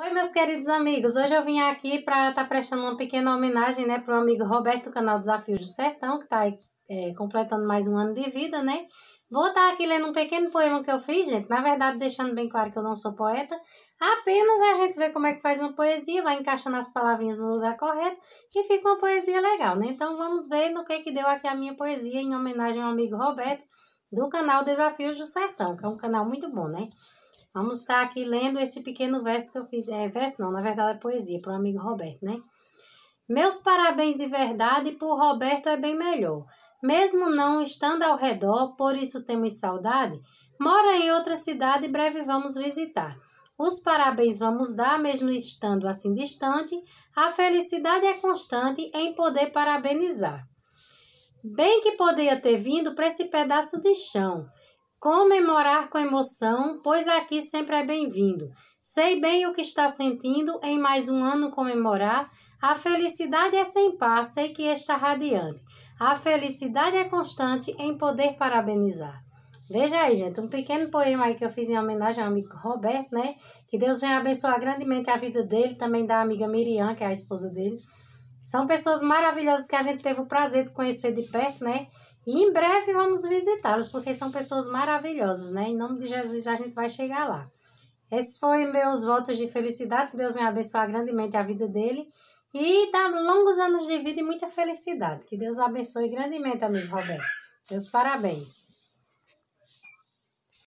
Oi, meus queridos amigos. Hoje eu vim aqui para estar tá prestando uma pequena homenagem né, para o amigo Roberto do canal Desafios do Sertão, que está é, completando mais um ano de vida, né? Vou estar tá aqui lendo um pequeno poema que eu fiz, gente. Na verdade, deixando bem claro que eu não sou poeta. Apenas a gente vê como é que faz uma poesia, vai encaixando as palavrinhas no lugar correto e fica uma poesia legal, né? Então vamos ver no que, que deu aqui a minha poesia em homenagem ao amigo Roberto do canal Desafios do Sertão, que é um canal muito bom, né? Vamos estar tá aqui lendo esse pequeno verso que eu fiz. É verso não, na verdade é poesia, para o amigo Roberto, né? Meus parabéns de verdade por Roberto é bem melhor. Mesmo não estando ao redor, por isso temos saudade, mora em outra cidade e breve vamos visitar. Os parabéns vamos dar, mesmo estando assim distante, a felicidade é constante em poder parabenizar. Bem que poderia ter vindo para esse pedaço de chão, Comemorar com emoção, pois aqui sempre é bem-vindo. Sei bem o que está sentindo em mais um ano comemorar. A felicidade é sem par, sei que está radiante. A felicidade é constante em poder parabenizar. Veja aí, gente, um pequeno poema aí que eu fiz em homenagem ao amigo Roberto, né? Que Deus venha abençoar grandemente a vida dele, também da amiga Miriam, que é a esposa dele. São pessoas maravilhosas que a gente teve o prazer de conhecer de perto, né? E em breve vamos visitá-los, porque são pessoas maravilhosas, né? Em nome de Jesus a gente vai chegar lá. Esses foram meus votos de felicidade. Deus me abençoe grandemente a vida dele e dá longos anos de vida e muita felicidade. Que Deus abençoe grandemente, amigo Roberto. Meus parabéns.